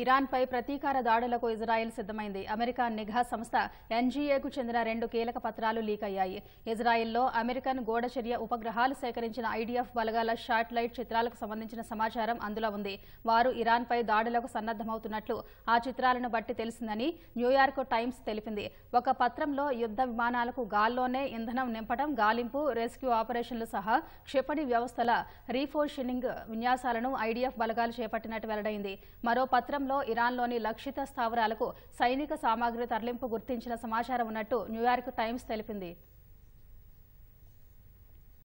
ఇరాన్పై ప్రతీకార దాడులకు Israel సిద్దమైంది America నిఘా సంస్థ ఎన్జీఏకు చెందిన రెండు కీలక పత్రాలు లీక్ అయ్యాయి ఇజ్రాయెల్లో అమెరికన్ గోడచర్య ఉపగ్రహాలు సేకరించిన ఐడీఎఫ్ బలగాల లైట్ చిత్రాలకు సంబంధించిన సమాచారం అందులో ఉంది వారు ఇరాన్పై దాడులకు సన్నద్దమవుతున్నట్లు ఆ చిత్రాలను బట్టి తెలిసిందని న్యూయార్క్ టైమ్స్ తెలిపింది ఒక పత్రంలో యుద్ద విమానాలకు గాల్లోనే ఇంధనం నింపడం గాలింపు రెస్క్యూ ఆపరేషన్లు సహా క్షిపణి వ్యవస్థల రీఫోర్షనింగ్ విన్యాసాలను ఐడీఎఫ్ బలగాలు చేపట్టినట్టు వెల్లడైంది మరో పత్రం గతంలో ఇరాన్లోని లక్షిత స్థావరాలకు సైనిక సామాగ్రి తరలింపు గుర్తించిన సమాచారం ఉన్నట్టు న్యూయార్క్ టైమ్స్ తెలిపింది